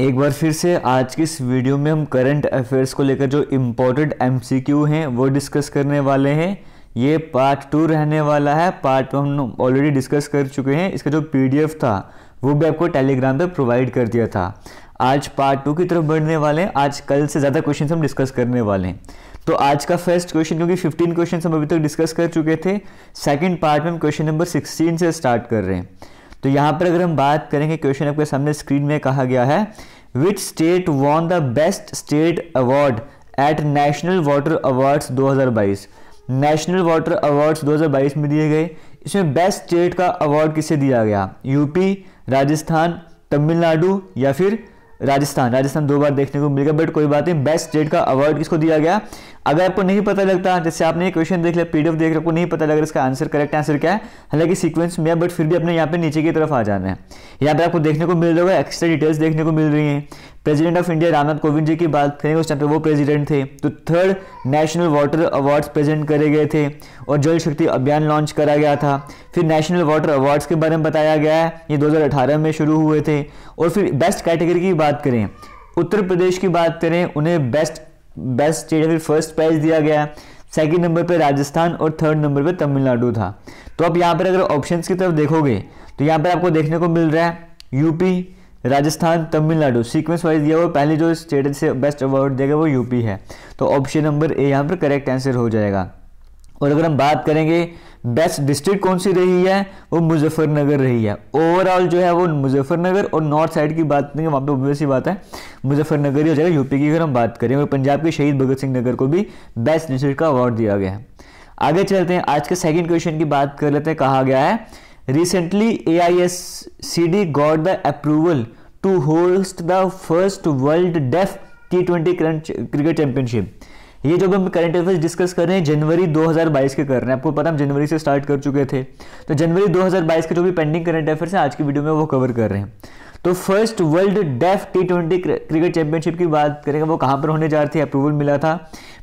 एक बार फिर से आज की इस वीडियो में हम करंट अफेयर्स को लेकर जो इम्पोर्टेंट एम हैं वो डिस्कस करने वाले हैं ये पार्ट टू रहने वाला है पार्ट टू हम ऑलरेडी डिस्कस कर चुके हैं इसका जो पी था वो भी आपको टेलीग्राम पे प्रोवाइड कर दिया था आज पार्ट टू की तरफ बढ़ने वाले हैं आज कल से ज़्यादा क्वेश्चन हम डिस्कस करने वाले हैं तो आज का फर्स्ट क्वेश्चन क्योंकि 15 क्वेश्चन हम अभी तक तो डिस्कस कर चुके थे सेकंड पार्ट में हम क्वेश्चन नंबर 16 से स्टार्ट कर रहे हैं तो यहाँ पर अगर हम बात करेंगे क्वेश्चन आपके सामने स्क्रीन में कहा गया है which state won the best state award at National Water Awards 2022 National Water Awards 2022 में दिए गए इसमें बेस्ट स्टेट का अवार्ड किसे दिया गया यूपी राजस्थान तमिलनाडु या फिर राजस्थान राजस्थान दो बार देखने को मिलेगा बट कोई बात नहीं बेस्ट स्टेट का अवार्ड किसको दिया गया अगर आपको नहीं पता लगता जैसे आपने ये क्वेश्चन देख लिया पीडीएफ देख रहा आपको नहीं पता लग रहा इसका आंसर करेक्ट आंसर क्या है हालांकि सीक्वेंस में है बट फिर भी अपने यहाँ पे नीचे की तरफ आ जाना है यहाँ पे आपको देखने को मिल रहा है एक्स्ट्रा डिटेल्स देखने को मिल रही है president of India Ramnath Kovind ji की बात करेंगे उस टाइम पर वो प्रेजिडेंट थे तो third National Water Awards present करे गए थे और जल शक्ति अभियान लॉन्च करा गया था फिर नेशनल वाटर अवार्ड्स के बारे में बताया गया है ये दो में शुरू हुए थे और फिर बेस्ट कैटेगरी की बात करें उत्तर प्रदेश की बात करें उन्हें बेस्ट बेस्ट स्टेट है फिर फर्स्ट प्राइज दिया गया है सेकेंड नंबर पर राजस्थान और थर्ड नंबर पर तमिलनाडु था तो आप यहाँ पर अगर ऑप्शन की तरफ देखोगे तो यहाँ पर आपको देखने को मिल रहा है UP Rajasthan Tamil Nadu sequence wise दिया हुआ पहले जो स्टेट से बेस्ट अवार्ड दिया गया वो यूपी है तो ऑप्शन नंबर ए यहाँ पर करेक्ट आंसर हो जाएगा और अगर हम बात करेंगे बेस्ट डिस्ट्रिक्ट कौन सी रही है वो मुजफ्फरनगर रही है ओवरऑल जो है वो मुजफ्फरनगर और नॉर्थ साइड की बात नहीं वहाँ पे ऑब्वियस ही बात है मुजफ्फरनगर ही हो जाएगा यूपी की अगर हम बात करें और पंजाब के शहीद भगत सिंह नगर को भी बेस्ट डिस्ट्रिक्ट का अवार्ड दिया गया है आगे चलते हैं आज के सेकेंड क्वेश्चन की बात कर लेते हैं कहा गया है recently A I S C D got the approval to host the first world deaf T twenty cricket championship ये जब हम करंट अफेयर्स डिस्कस कर रहे हैं जनवरी 2022 के कर रहे हैं आपको पता हम जनवरी से स्टार्ट कर चुके थे तो जनवरी 2022 के जो भी पेंडिंग करंट अफेयर्स हैं आज की वीडियो में वो कवर कर रहे हैं तो first world deaf T twenty cricket championship की बात करेंगे वो कहाँ पर होने जा रही थी अप्रूवल मिला था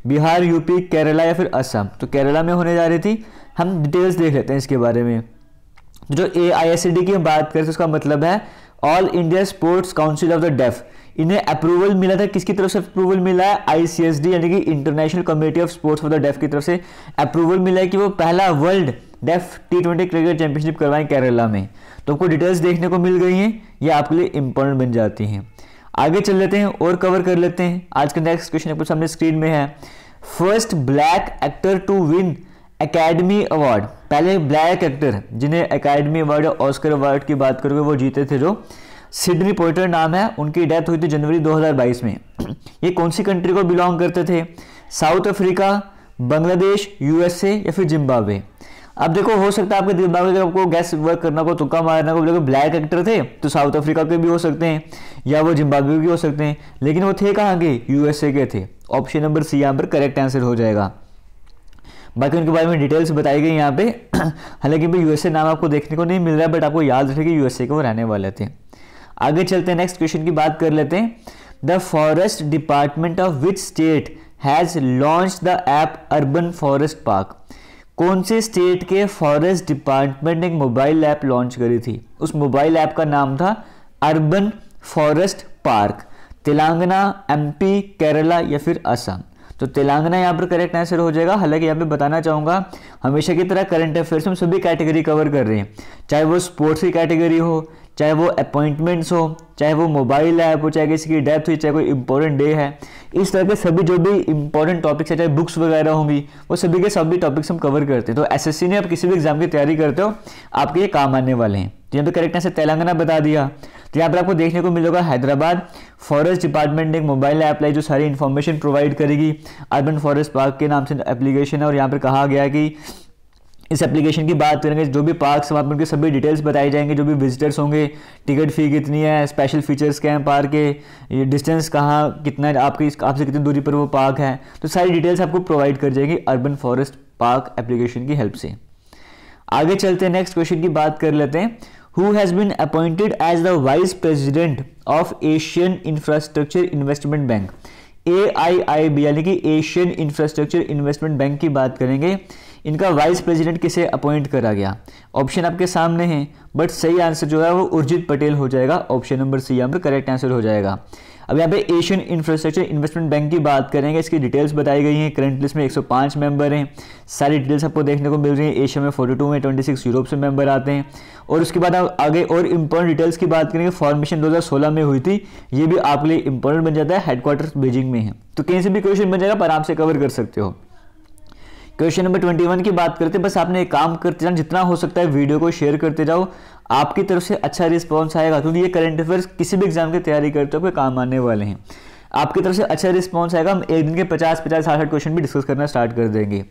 बिहार यूपी केरला या फिर असम तो केरला में होने जा रही थी हम डिटेल्स देख लेते हैं इसके बारे में तो जो ए आई एस सी डी की हम बात करें तो उसका मतलब है all India sports council of the deaf इन्हें अप्रूवल मिला था किसकी तरफ से अप्रूवल मिला है आईसीएसडी यानी कि international committee of sports for the deaf की तरफ से अप्रूवल मिला है कि वो पहला world deaf T twenty cricket championship करवाएं केरला में तो आपको डिटेल्स देखने को मिल गई हैं ये आपके लिए इंपॉर्टेंट बन जाती हैं आगे चल लेते हैं और कवर कर लेते हैं आज का नेक्स्ट क्वेश्चन आपको सामने स्क्रीन में है first black actor to win academy award पहले ब्लैक एक्टर जिन्हें अकेडमी अवार्ड या ऑस्कर अवार्ड की बात करोगे वो जीते थे जो सिडनी पोइटर नाम है उनकी डेथ हुई थी जनवरी 2022 में ये कौन सी कंट्री को बिलोंग करते थे साउथ अफ्रीका बांग्लादेश यूएसए या फिर जिम्बाब्वे अब देखो हो सकता है आपके दिमाग में आपको गैस वर्क करना को तुक्का मारना को बोले ब्लैक एक्टर थे तो साउथ अफ्रीका के भी हो सकते हैं या वो जिम्बाब्वे के हो सकते हैं लेकिन वो थे कहाँ के यूएसए के थे ऑप्शन नंबर सी यहाँ पर करेक्ट आंसर हो जाएगा बाकी उनके बारे में डिटेल्स बताई गई यहाँ पे हालांकि भाई यूएसए नाम आपको देखने को नहीं मिल रहा है बट आपको याद कि यूएसए के वो रहने वाले थे आगे चलते हैं नेक्स्ट क्वेश्चन की बात कर लेते हैं the forest department of which state has launch the app urban forest park कौन से स्टेट के फॉरेस्ट डिपार्टमेंट ने एक मोबाइल ऐप लॉन्च करी थी उस मोबाइल ऐप का नाम था urban forest park Telangana MP Kerala या फिर असम तो तेलंगाना यहाँ पर करेक्ट आंसर हो जाएगा हालांकि यहाँ पे बताना चाहूँगा हमेशा की तरह करंट अफेयर्स हम सभी कैटेगरी कवर कर रहे हैं चाहे वो स्पोर्ट्स की कैटेगरी हो चाहे वो अपॉइंटमेंट्स हो चाहे वो मोबाइल ऐप हो चाहे किसी की डेथ हो चाहे कोई इंपॉर्टेंट डे है इस तरह के सभी जो भी इंपॉर्टेंट टॉपिक्स है चाहे बुक्स वगैरह होंगी वो सभी के सभी टॉपिक्स हम कवर करते हैं तो एसएससी ने आप किसी भी एग्जाम की तैयारी करते हो आपके ये काम आने वाले हैं तो यहाँ पर करेक्ट आंसर तेलंगाना बता दिया तो यहाँ पर आपको देखने को मिलेगा हैदराबाद फॉरेस्ट डिपार्टमेंट ने एक मोबाइल ऐप लाई जो सारी इन्फॉर्मेशन प्रोवाइड करेगी अर्बन फॉरेस्ट पार्क के नाम से एप्लीकेशन है और यहाँ पर कहा गया कि इस एप्लीकेशन की बात करेंगे जो भी पार्क्स वहाँ पर उनके सभी डिटेल्स बताए जाएंगे जो भी विजिटर्स होंगे टिकट फ़ी कितनी है स्पेशल फीचर्स क्या हैं पार्क के ये डिस्टेंस कहाँ कितना है आपकी आपसे कितनी दूरी पर वो पार्क है तो सारी डिटेल्स आपको प्रोवाइड कर जाएगी अर्बन फॉरेस्ट पार्क एप्लीकेशन की हेल्प से आगे चलते हैं नेक्स्ट क्वेश्चन की बात कर लेते हैं who has been appointed as the vice president of Asian infrastructure investment bank A I I B यानी कि एशियन इंफ्रास्ट्रक्चर इन्वेस्टमेंट बैंक की बात करेंगे इनका वाइस प्रेसिडेंट किसे अपॉइंट करा गया ऑप्शन आपके सामने हैं बट सही आंसर जो है वो उर्जित पटेल हो जाएगा ऑप्शन नंबर सी यहाँ पर करेक्ट आंसर हो जाएगा अब यहाँ पे एशियन इंफ्रास्ट्रक्चर इन्वेस्टमेंट बैंक की बात करेंगे इसकी डिटेल्स बताई गई हैं करंट लिस्ट में 105 मेंबर हैं सारी डिटेल्स आपको देखने को मिल रही है एशिया में 42 में 26 यूरोप से मेंबर आते हैं और उसके बाद आप आगे और इम्पोर्टेंट डिटेल्स की बात करेंगे फॉर्मेशन दो में हुई थी ये भी आपके लिए इंपॉर्टेंट बन जाता है हेडक्वार्टर बीजिंग में है तो कहीं से भी क्वेश्चन बन जाएगा आराम से कवर कर सकते हो क्वेश्चन नंबर ट्वेंटी वन की बात करते हैं बस आपने एक काम करते जाना जितना हो सकता है वीडियो को शेयर करते जाओ आपकी तरफ से अच्छा रिस्पॉन्स आएगा क्योंकि ये करंट अफेयर्स किसी भी एग्जाम की तैयारी करते हुए काम आने वाले हैं आपकी तरफ से अच्छा रिस्पॉन्स आएगा हम एक दिन के पचास पचास साठ साठ क्वेश्चन भी डिस्कस करना स्टार्ट कर देंगे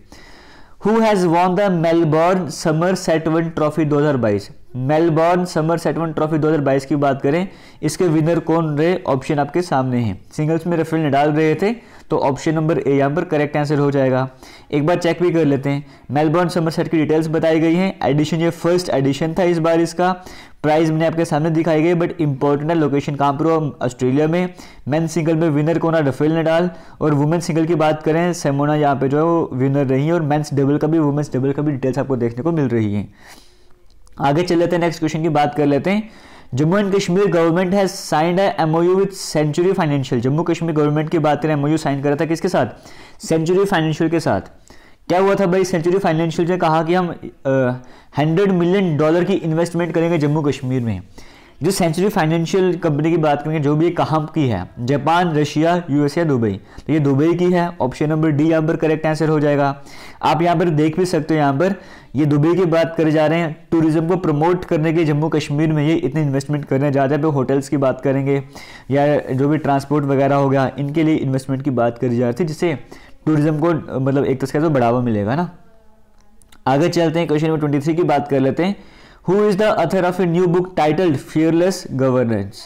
who has won the Melbourne summer set one trophy बाईस मेलबॉर्न समर सेटवन ट्रॉफी 2022 की बात करें इसके विनर कौन रहे ऑप्शन आपके सामने हैं सिंगल्स में रफेल नडाल रहे थे तो ऑप्शन नंबर ए यहाँ पर करेक्ट आंसर हो जाएगा एक बार चेक भी कर लेते हैं मेलबॉर्न समर सेट की डिटेल्स बताई गई हैं एडिशन ये फर्स्ट एडिशन था इस बार इसका प्राइज मैंने आपके सामने दिखाई गई बट इंपॉर्टेंट है लोकेशन कहाँ पर हुआ ऑस्ट्रेलिया में मेन सिंगल में विनर कौन है रफेल नडाल और वुमेन सिंगल की बात करें सेमोना यहाँ पे जो है वो विनर रही है और मैंस डबल का भी वुमेंस डबल का भी डिटेल्स आपको देखने को मिल रही है आगे चल लेते हैं नेक्स्ट क्वेश्चन की बात कर लेते हैं Jammu and Kashmir government has signed है MOU with century financial Jammu Kashmir government की बात करें एमओयू साइन करा था किसके साथ सेंचुरी फाइनेंशियल के साथ क्या हुआ था भाई सेंचुरी फाइनेंशियल ने कहा कि हम हंड्रेड मिलियन डॉलर की इन्वेस्टमेंट करेंगे जम्मू कश्मीर में जो सेंचुरी फाइनेंशियल कंपनी की बात करेंगे जो भी कहाँ की है जापान रशिया यूएसए दुबई तो ये दुबई की है ऑप्शन नंबर डी यहाँ पर करेक्ट आंसर हो जाएगा आप यहाँ पर देख भी सकते हो यहाँ पर ये दुबई की बात करे जा रहे हैं टूरिज्म को प्रमोट करने के जम्मू कश्मीर में ये इतने इन्वेस्टमेंट करने जा रहे हैं होटल्स की बात करेंगे या जो भी ट्रांसपोर्ट वगैरह हो गया इनके लिए इन्वेस्टमेंट की बात करी जा रही थी जिससे टूरिज्म को मतलब एक तरह तो से तो बढ़ावा मिलेगा ना आगे चलते हैं क्वेश्चन नंबर ट्वेंटी थ्री की बात कर लेते हैं who is the author of a new book titled fearless governance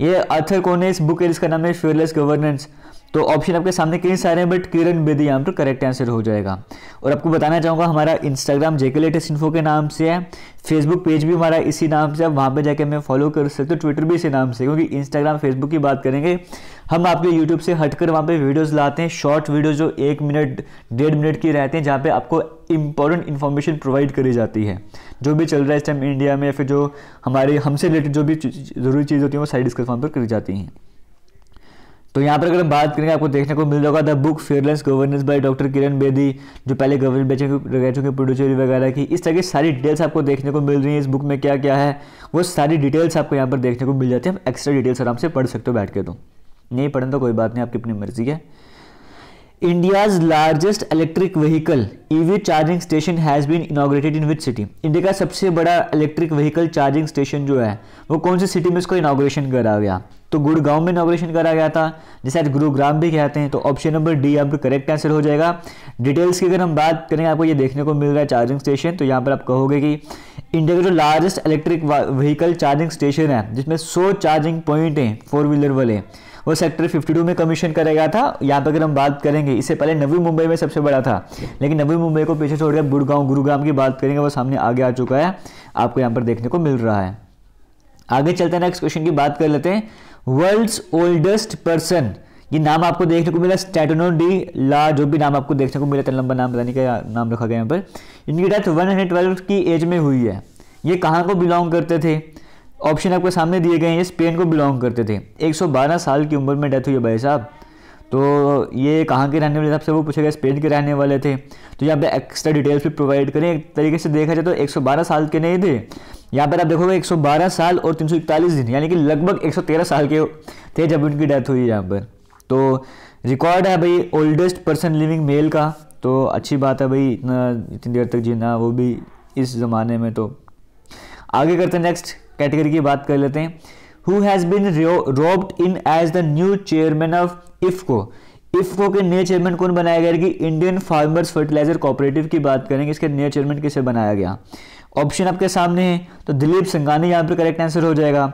ये अथर कौन है इस बुक है जिसका नाम है फियरलेस गवर्नेंस तो ऑप्शन आपके सामने कई सारे हैं बट किरण बेदी यहाँ पर करेक्ट आंसर हो जाएगा और आपको बताना चाहूँगा हमारा इंस्टाग्राम जेके लेटेस्ट इन्फो के नाम से है फेसबुक पेज भी हमारा इसी नाम से है वहाँ पर जाके हमें फॉलो कर सकते हो ट्विटर तो भी इसी नाम से क्योंकि इंस्टाग्राम फेसबुक की बात करेंगे हम आपके यूट्यूब से हटकर वहाँ पे वीडियोस लाते हैं शॉर्ट वीडियो जो एक मिनट डेढ़ मिनट की रहते हैं जहाँ पे आपको इंपॉर्टेंट इन्फॉर्मेशन प्रोवाइड करी जाती है जो भी चल रहा है इस टाइम इंडिया में या फिर जो हमारे हमसे रिलेटेड जो भी ज़रूरी चीज़ होती है वो सारी डिस्कस पर करी जाती हैं तो यहाँ पर अगर हम बात करेंगे आपको देखने को मिल जाएगा the book fearless governance by doctor Kiran Bedi जो पहले गवर्नमेंट बेचे रह चुके पुडुचेरी वगैरह की इस तरह की सारी डिटेल्स आपको देखने को मिल रही है इस बुक में क्या क्या है वो सारी डिटेल्स आपको यहाँ पर देखने को मिल जाती है आप एक्स्ट्रा डिटेल्स आराम से पढ़ सकते हो बैठ के तो नहीं पढ़ें तो कोई बात नहीं आपकी अपनी मर्जी है India's largest electric vehicle EV charging station has been inaugurated in which city India का सबसे बड़ा इलेक्ट्रिक व्हीकल चार्जिंग स्टेशन जो है वो कौन सी सिटी में इसको इनाग्रेशन करा गया तो गुड़गांव में इनोग्रेशन करा गया था जिसे आज गुरुग्राम भी कहते हैं तो ऑप्शन नंबर डी आपका करेक्ट आंसर हो जाएगा डिटेल्स की अगर हम बात करें आपको ये देखने को मिल रहा है चार्जिंग स्टेशन तो यहाँ पर आप कहोगे कि इंडिया का जो largest electric vehicle charging station है जिसमें सौ चार्जिंग पॉइंट हैं फोर व्हीलर वाले वो सेक्टर 52 में कमीशन करा गया था यहाँ पर अगर हम बात करेंगे इससे पहले नवी मुंबई में सबसे बड़ा था लेकिन नवी मुंबई को पीछे छोड़कर गुड़गांव गुरुग्राम की बात करेंगे वो सामने आगे आ चुका है आपको यहाँ पर देखने को मिल रहा है आगे चलते हैं नेक्स्ट क्वेश्चन की बात कर लेते हैं वर्ल्ड्स ओल्डेस्ट पर्सन ये नाम आपको देखने को मिला स्टेटनो डी ला जो भी नाम आपको देखने को मिला था लंबा नाम बताने का नाम रखा गया यहाँ पर इनकी डेथ वन की एज में हुई है ये कहाँ को बिलोंग करते थे ऑप्शन आपके सामने दिए गए हैं ये स्पेन को बिलोंग करते थे 112 साल की उम्र में डेथ हुई है भाई साहब तो ये कहाँ के रहने वाले थे आपसे वो पूछे गए स्पेन के रहने वाले थे तो यहाँ पे एक्स्ट्रा डिटेल्स भी प्रोवाइड करें एक तरीके से देखा जाए तो 112 साल के नहीं थे यहाँ पर आप देखोगे 112 साल और 341 दिन यानी कि लगभग 113 साल के थे जब उनकी डेथ हुई यहाँ पर तो रिकॉर्ड है भाई ओल्डेस्ट पर्सन लिविंग मेल का तो अच्छी बात है भाई इतना इतनी देर तक जीना वो भी इस ज़माने में तो आगे करते हैं नेक्स्ट कैटेगरी की बात कर लेते हैं who has been roped in as the new chairman of IFFCO IFFCO के नए चेयरमैन कौन बनाया गया कि इंडियन फार्मर्स फर्टिलाइजर कोऑपरेटिव की बात करेंगे इसके नए चेयरमैन किसे बनाया गया ऑप्शन आपके सामने है तो दिलीप संघानी यहाँ पर करेक्ट आंसर हो जाएगा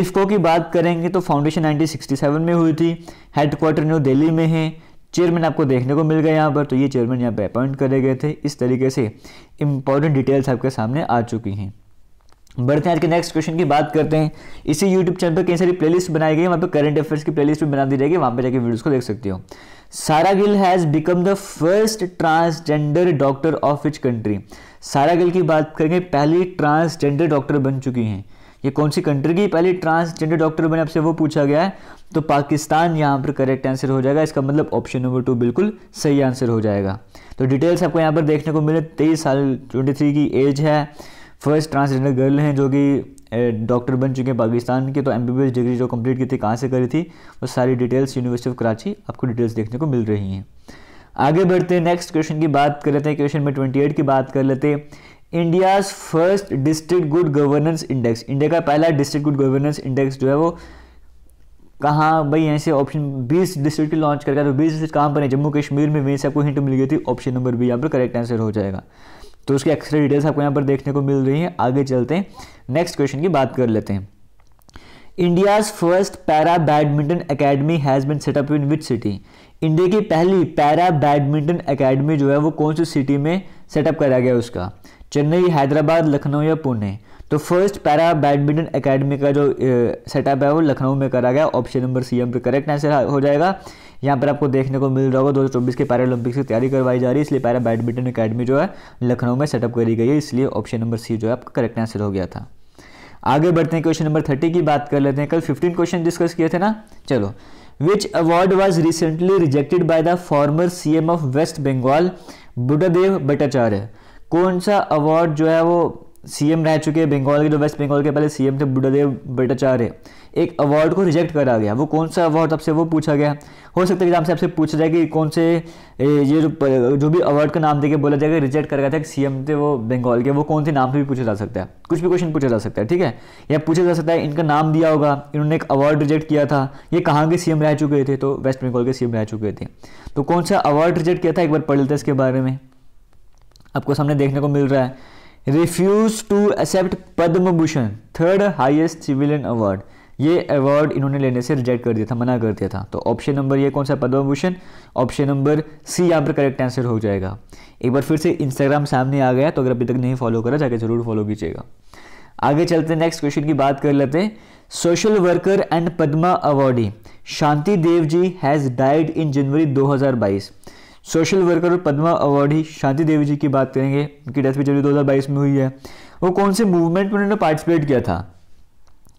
इफ़को की बात करेंगे तो फाउंडेशन 1967 में हुई थी हेडक्वार्टर न्यू दिल्ली में है चेयरमैन आपको देखने को मिल गया यहाँ पर तो ये चेयरमैन यहाँ पर अपॉइंट करे गए थे इस तरीके से इंपॉर्टेंट डिटेल्स आपके सामने आ चुकी हैं बढ़ते हैं आज के नेक्स्ट क्वेश्चन की बात करते हैं इसी यूट्यूब चैनल पर कई सारी प्लेलिस्ट बनाई गई है वहाँ पर करंट अफेयर्स की प्लेलिस्ट भी बना दी जाएगी वहाँ पर जाकर वीडियोस को देख सकते हो Sara Gill has become the first transgender doctor of which country Sara Gill की बात करेंगे पहली ट्रांसजेंडर डॉक्टर बन चुकी हैं ये कौन सी कंट्री की पहली ट्रांसजेंडर डॉक्टर बने आपसे वो पूछा गया है तो पाकिस्तान यहाँ पर करेक्ट आंसर हो जाएगा इसका मतलब ऑप्शन नंबर टू बिल्कुल सही आंसर हो जाएगा तो डिटेल्स आपको यहाँ पर देखने को मिले तेईस साल ट्वेंटी थ्री की एज है फर्स्ट ट्रांसजेंडर गर्ल हैं जो कि डॉक्टर बन चुके हैं पाकिस्तान के तो एम डिग्री जो कंप्लीट की थी कहाँ से करी थी वो सारी डिटेल्स यूनिवर्सिटी ऑफ कराची आपको डिटेल्स देखने को मिल रही हैं आगे बढ़ते हैं नेक्स्ट क्वेश्चन की बात कर लेते हैं क्वेश्चन नंबर ट्वेंटी एट की बात कर लेते हैं India's first district good governance index India का पहला डिस्ट्रिक्ट गुड गवर्नेंस इंडेक्स जो है वो कहाँ भाई यहाँ से ऑप्शन बीस डिस्ट्रिक्ट लॉन्च करके तो बीस डिस्ट्रिक्ट कहाँ पर है जम्मू कश्मीर में वहीं से आपको हिंट मिल गई थी ऑप्शन नंबर बी यहाँ पर करेक्ट आंसर हो जाएगा तो उसकी एक्स्ट्रा डिटेल्स आपको यहाँ पर देखने को मिल रही है आगे चलते हैं नेक्स्ट क्वेश्चन की बात कर लेते हैं India's first para badminton academy has been set up in which city India की पहली पैरा बैडमिंटन अकेडमी जो है वो कौन सी सिटी में सेटअप करा गया उसका चेन्नई हैदराबाद लखनऊ या पुणे तो फर्स्ट पैरा बैडमिंटन अकेडमी का जो सेटअप है वो लखनऊ में करा गया ऑप्शन नंबर सी एम पे करेक्ट आंसर हो जाएगा यहाँ पर आपको देखने को मिल रहा होगा दो हज़ार चौबीस के पैरा ओलंपिक्स की तैयारी करवाई जा रही है इसलिए पैरा बैडमिंटन अकेडमी जो है लखनऊ में सेटअप करी गई है इसलिए ऑप्शन नंबर सी जो है आपका करेक्ट आंसर हो गया था आगे बढ़ते हैं क्वेश्चन नंबर थर्टी की बात कर लेते हैं कल फिफ्टीन क्वेश्चन डिस्कस किए थे ना चलो which award was recently rejected by the former M of West Bengal Buddhadeb Bhattacharya कौन सा अवार्ड जो है वो सीएम रह चुके हैं बंगाल के जो वेस्ट बंगाल के पहले सीएम थे बुद्धदेव भट्टाचार्य एक अवार्ड को रिजेक्ट करा गया वो कौन सा अवार्ड आपसे वो पूछा गया हो सकता है एग्जाम से आपसे पूछा जाए कि कौन से ये जो जो भी अवार्ड का नाम देके बोला जाएगा रिजेक्ट करा गया था कि सीएम थे वो बंगाल के वो कौन से नाम से भी पूछा जा सकता है कुछ भी क्वेश्चन पूछा जा सकता है ठीक है या पूछा जा सकता है इनका नाम दिया होगा इन्होंने एक अवार्ड रिजेक्ट किया था ये कहाँ के सीएम रह चुके थे तो वेस्ट बंगाल के सीएम रह चुके थे तो कौन सा अवार्ड रिजेक्ट किया था एक बार पढ़ लेते हैं इसके बारे में आपको सामने देखने को मिल रहा है refuse to accept Padma Bhushan third highest civilian award ये अवार्ड इन्होंने लेने से रिजेक्ट कर दिया था मना कर दिया था तो ऑप्शन नंबर ये कौन सा Padma Bhushan option number C यहाँ पर करेक्ट आंसर हो जाएगा एक बार फिर से इंस्टाग्राम सामने आ गया तो अगर अभी तक नहीं फॉलो करा जाके जरूर फॉलो कीजिएगा आगे चलते नेक्स्ट क्वेश्चन की बात कर लेते हैं social worker and Padma awardee Shanti Dev ji has died in January दो सोशल वर्कर और पद्मा ही शांति देवी जी की बात करेंगे उनकी डेथ भी जनवरी दो में हुई है वो कौन से मूवमेंट में उन्होंने पार्टिसिपेट किया था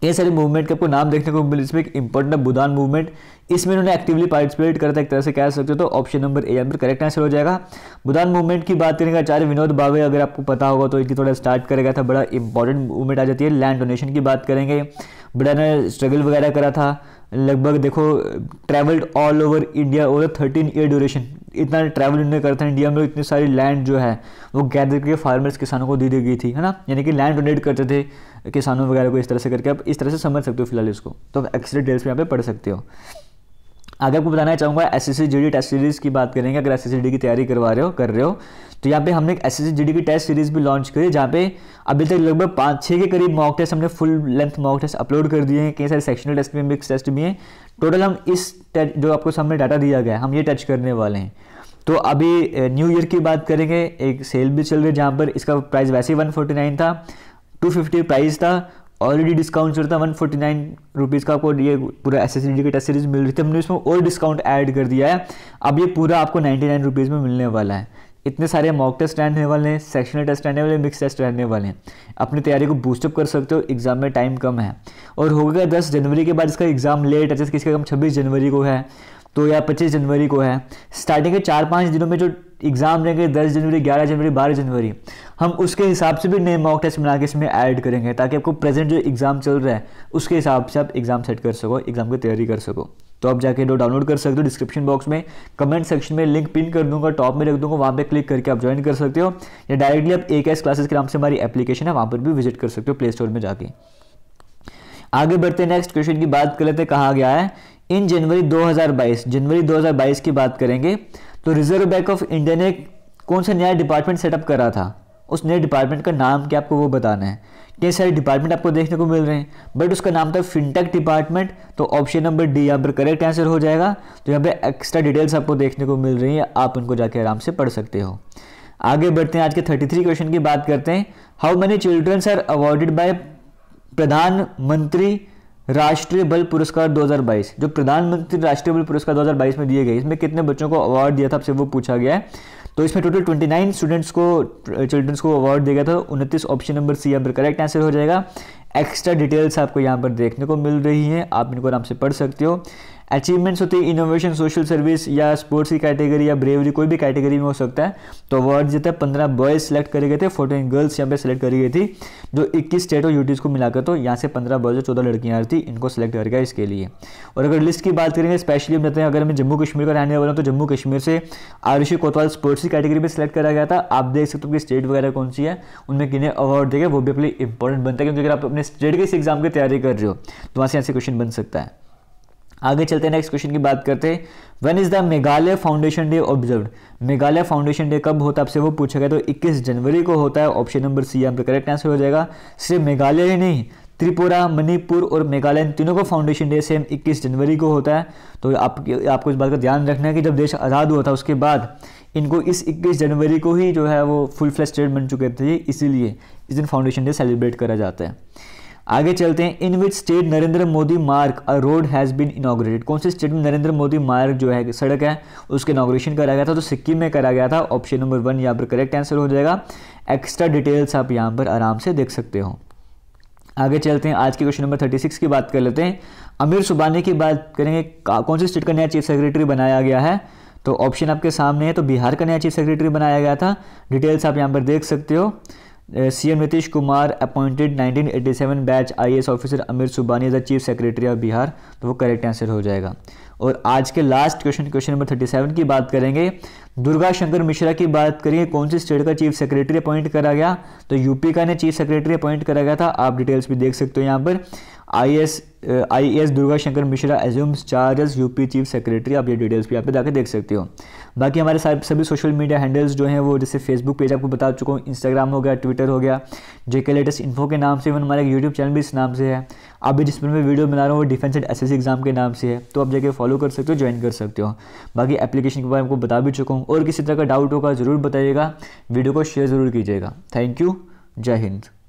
ये सारे मूवमेंट के आपको नाम देखने को मिले इसमें एक इंपॉर्टेंट बुदान मूवमेंट इसमें उन्होंने एक्टिवली पार्टिसिपेट था एक तरह से कह सकते हो तो ऑप्शन नंबर ए यहाँ पर करेक्ट आंसर हो जाएगा बुदान मूवमेंट की बात करेंगे आचार्य विनोद भावे अगर आपको पता होगा तो इनकी थोड़ा स्टार्ट करेगा गया था बड़ा इंपॉर्टेंट मूवमेंट आ जाती है लैंड डोनेशन की बात करेंगे बड़ा ने स्ट्रगल वगैरह करा था लगभग देखो travelled all over India over thirteen year duration इतना ट्रैवल इन्होंने करता है इंडिया में इतनी सारी लैंड जो है वो गैदर करके फार्मर्स किसानों को दी दी गई थी है ना यानी कि लैंड डोनेट करते थे किसानों वगैरह को इस तरह से करके आप इस तरह से समझ सकते हो फिलहाल इसको तो आप एक्सरे डिटेल्स में यहाँ पे पढ़ सकते हो आगे आपको बताना चाहूँगा S S C test series की बात करेंगे अगर एस एस की तैयारी करवा रहे हो कर रहे हो तो यहाँ पे हमने एक एस एस की टेस्ट सीरीज़ भी लॉन्च करी जहाँ पे अभी तक लगभग पाँच छः के करीब मॉक टेस्ट हमने full length mock test upload कर दिए हैं कई सारे सेक्शनल टेस्ट भी मिक्स टेस्ट भी हैं टोटल हम इस जो आपको सामने डाटा दिया गया है हम ये टच करने वाले हैं तो अभी न्यू ईयर की बात करेंगे एक सेल भी चल रही है जहाँ पर इसका प्राइस वैसे ही वन था टू फिफ्टी प्राइस था ऑलरेडी डिस्काउंट चल रहा था वन फोर्टी नाइन रुपीज़ का आपको ये पूरा एस एस डी की टेस्ट सीरीज मिल रही थी हमने इसमें और डिस्काउंट ऐड कर दिया है अब ये पूरा आपको नाइन्टी नाइन रुपीज़ में मिलने वाला है इतने सारे मॉक टेस्ट रहने वाले हैं सेक्शनल टेस्ट रहने वाले हैं मिक्स टेस्ट रहने वाले हैं अपनी तैयारी को बूस्टअप कर सकते हो एग्ज़ाम में टाइम कम है और होगा दस जनवरी के बाद इसका एग्ज़ाम लेट है जैसे किसी का कम छब्बीस जनवरी को है तो या पच्चीस जनवरी को है स्टार्टिंग के चार पाँच दिनों में जो एग्ज़ाम रहेंगे दस जनवरी ग्यारह जनवरी बारह जनवरी हम उसके हिसाब से भी नए मॉक टेस्ट बना के इसमें ऐड करेंगे ताकि आपको प्रेजेंट जो एग्ज़ाम चल रहा है उसके हिसाब से आप एग्ज़ाम सेट कर सको एग्ज़ाम की तैयारी कर सको तो आप जाके जो डाउनलोड कर सकते हो डिस्क्रिप्शन बॉक्स में कमेंट सेक्शन में लिंक पिन कर दूंगा टॉप में रख दूंगा वहाँ पे क्लिक करके आप ज्वाइन कर सकते हो या डायरेक्टली आप ए क्लासेस के नाम से हमारी एप्लीकेशन है वहाँ पर भी विजिट कर सकते हो प्ले स्टोर में जाके आगे बढ़ते नेक्स्ट क्वेश्चन की बात कर लेते कहा गया है इन जनवरी दो जनवरी दो की बात करेंगे तो रिजर्व बैंक ऑफ इंडिया ने कौन सा नया डिपार्टमेंट सेटअप करा था उस नए डिपार्टमेंट का नाम क्या आपको वो बताना है ये सारे डिपार्टमेंट आपको देखने को मिल रहे हैं बट उसका नाम था फिनटेक डिपार्टमेंट तो ऑप्शन नंबर डी यहाँ पर करेक्ट आंसर हो जाएगा तो यहाँ पे एक्स्ट्रा डिटेल्स आपको देखने को मिल रही है आप उनको जाके आराम से पढ़ सकते हो आगे बढ़ते हैं आज के 33 क्वेश्चन की बात करते हैं how many childrens are awarded by Pradhan Mantri Rashtriya बल पुरस्कार 2022 जो प्रधानमंत्री राष्ट्रीय बल पुरस्कार 2022 में दिए गए इसमें कितने बच्चों को अवार्ड दिया था आपसे वो पूछा गया है तो इसमें टोटल 29 स्टूडेंट्स को चिल्ड्रंस uh, को अवार्ड दिया गया था उनतीस ऑप्शन नंबर सी यहाँ पर करेक्ट आंसर हो जाएगा एक्स्ट्रा डिटेल्स आपको यहाँ पर देखने को मिल रही हैं आप इनको आराम से पढ़ सकते हो अचीवमेंट्स होते हैं इनोवेशन सोशल सर्विस या स्पोर्ट्स की कैटेगरी या ब्रेवरी कोई भी कैटेगरी में हो सकता है तो अवार्ड जो था पंद्रह बॉयज सेलेक्ट करे गए थे फोर्टीन गर्ल्स यहाँ पे सेलेक्ट करी गई थी जो इक्कीस स्टेट और यूटीज़ को मिलाकर तो यहाँ से पंद्रह बॉयज और चौदह लड़कियाँ आ थी इनको सेलेक्ट कर गया इसके लिए और अगर लिस्ट की बात करेंगे स्पेशली हम हैं अगर मैं जम्मू कश्मीर का रहने वाला हूँ तो जम्मू कश्मीर से आयुषी कोतवाल स्पोर्ट्स की कैटेगरी में सेलेक्ट करा गया था आप देख सकते हो कि स्टेट वगैरह कौन सी है उनमें किन्हें अवार्ड देगा वो भी अपने इंपॉर्टेंट बनता है क्योंकि अगर आप अपने स्टेट के इस एग्जाम की तैयारी कर रहे हो तो वहाँ से ऐसे क्वेश्चन बन सकता है आगे चलते हैं नेक्स्ट क्वेश्चन की बात करते हैं one is the Meghalaya foundation day observe Meghalaya foundation day कब होता है आपसे वो पूछा गया तो 21 जनवरी को होता है ऑप्शन नंबर सी यहाँ पे करेक्ट आंसर हो जाएगा सिर्फ मेघालय ही नहीं त्रिपुरा मणिपुर और मेघालय तीनों का फाउंडेशन डे सेम 21 जनवरी को होता है तो आप, आपको इस बात का ध्यान रखना है कि जब देश आज़ाद हुआ था उसके बाद इनको इस 21 जनवरी को ही जो है वो फुल फ्लैश स्टेट बन चुके थे इसीलिए इस दिन फाउंडेशन डे सेलिब्रेट करा जाता है आगे चलते हैं in which state Narendra Modi Marg a road has been inaugurated कौन से स्टेट में नरेंद्र मोदी मार्ग जो है सड़क है उसका इनाग्रेशन करा गया था तो सिक्किम में करा गया था ऑप्शन नंबर वन यहाँ पर करेक्ट आंसर हो जाएगा एक्स्ट्रा डिटेल्स आप यहाँ पर आराम से देख सकते हो आगे चलते हैं आज के क्वेश्चन नंबर सिक्स की बात कर लेते हैं आमिर सुबानी की बात करेंगे कौन से स्टेट का नया चीफ सेक्रेटरी बनाया गया है तो ऑप्शन आपके सामने है तो बिहार का नया चीफ सेक्रेटरी बनाया गया था डिटेल्स आप यहाँ पर देख सकते हो CM Nitish Kumar appointed 1987 batch IAS officer Amir Subhani as chief secretary of Bihar तो वो करेक्ट आंसर हो जाएगा और आज के लास्ट क्वेश्चन क्वेश्चन नंबर 37 की बात करेंगे दुर्गा शंकर मिश्रा की बात करेंगे कौन से स्टेट का चीफ सेक्रेटरी अपॉइंट करा गया तो यूपी का ने चीफ सेक्रेटरी अपॉइंट करा गया था आप डिटेल्स भी देख सकते हो यहाँ पर I I S Durga Shankar Mishra assumes charge UP chief secretary आप ये डिटेल्स भी आप जाकर देख सकते हो बाकी हमारे सभी सोशल मीडिया हैंडल्स जो हैं वो जैसे फेसबुक पेज आपको बता चुका हूँ इंस्टाग्राम हो गया ट्विटर हो गया जेके लेटेस्ट इन्फो के नाम से इवन हमारा यूट्यूब चैनल भी इस नाम से है अभी जिस पर मैं वीडियो बना रहा हूँ वो डिफेंस एंड एस एग्जाम के नाम से है तो आप जाके फॉलो कर सकते हो ज्वाइन कर सकते हो बाकी एप्लीकेशन के बारे में आपको बता भी चुका हूँ और किसी तरह का डाउट होगा ज़रूर बताइएगा वीडियो को शेयर ज़रूर कीजिएगा थैंक यू जय हिंद